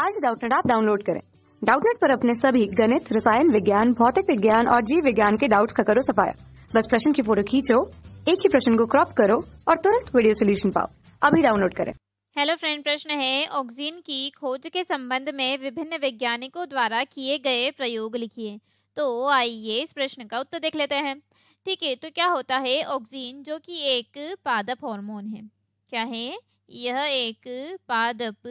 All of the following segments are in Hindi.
आज डाउटनेट आप डाउनलोड करें डाउटनेट पर अपने सभी गणित रसायन विज्ञान भौतिक विज्ञान और जीव विज्ञान के डाउट्स का करो सफाया बस प्रश्न की फोटो खींचो एक ही प्रश्न को क्रॉप करो और तुरंत वीडियो सोल्यूशन पाओ अभी डाउनलोड करें हेलो फ्रेंड प्रश्न है ऑक्सीजन की खोज के संबंध में विभिन्न वैज्ञानिकों द्वारा किए गए प्रयोग लिखिए तो आइए इस प्रश्न का उत्तर देख लेते हैं ठीक है तो क्या होता है ऑक्सीजन जो कि एक पादप हार्मोन है क्या है यह एक पादप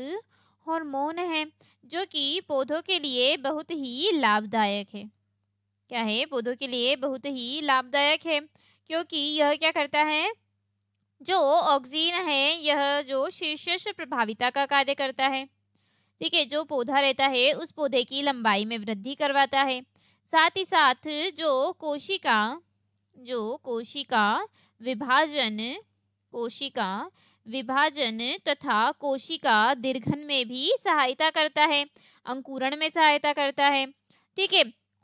हार्मोन है जो कि पौधों के लिए बहुत ही लाभदायक है क्या है पौधों के लिए बहुत ही लाभदायक है क्योंकि यह क्या करता है जो ऑक्सीजन है यह जो शीर्ष प्रभाविता का कार्य करता है ठीक है जो पौधा रहता है उस पौधे की लंबाई में वृद्धि करवाता है साथ ही साथ जो कोशिका जो कोशिका विभाजन कोशिका विभाजन तथा कोशिका दीर्घन में भी सहायता करता है अंकुरण में सहायता करता है ठीक है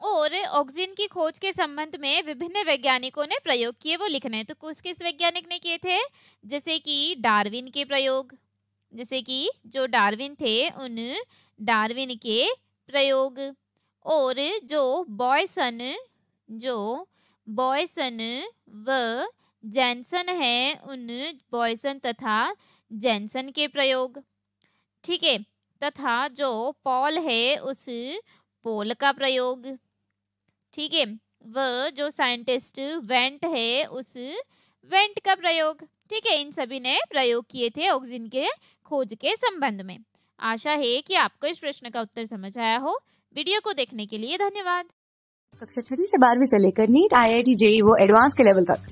और ऑक्सीजन की खोज के संबंध में विभिन्न वैज्ञानिकों ने प्रयोग किए वो लिखने हैं तो कुछ किस वैज्ञानिक ने किए थे जैसे कि डार्विन के प्रयोग जैसे कि जो डार्विन थे उन डार्विन के प्रयोग और जो बॉयसन जो बॉयसन व जैनसन है उन बॉयसन तथा जैनसन के प्रयोग ठीक है तथा जो पॉल है उस पोल का प्रयोग ठीक है वह जो साइंटिस्ट वेंट है उस वेंट का प्रयोग ठीक है इन सभी ने प्रयोग किए थे ऑक्सीजन के खोज के संबंध में आशा है कि आपको इस प्रश्न का उत्तर समझ आया हो वीडियो को देखने के लिए धन्यवाद कक्षा छठी से बारहवीं से लेकर NEET I I T JEE वो एडवांस के लेवल तक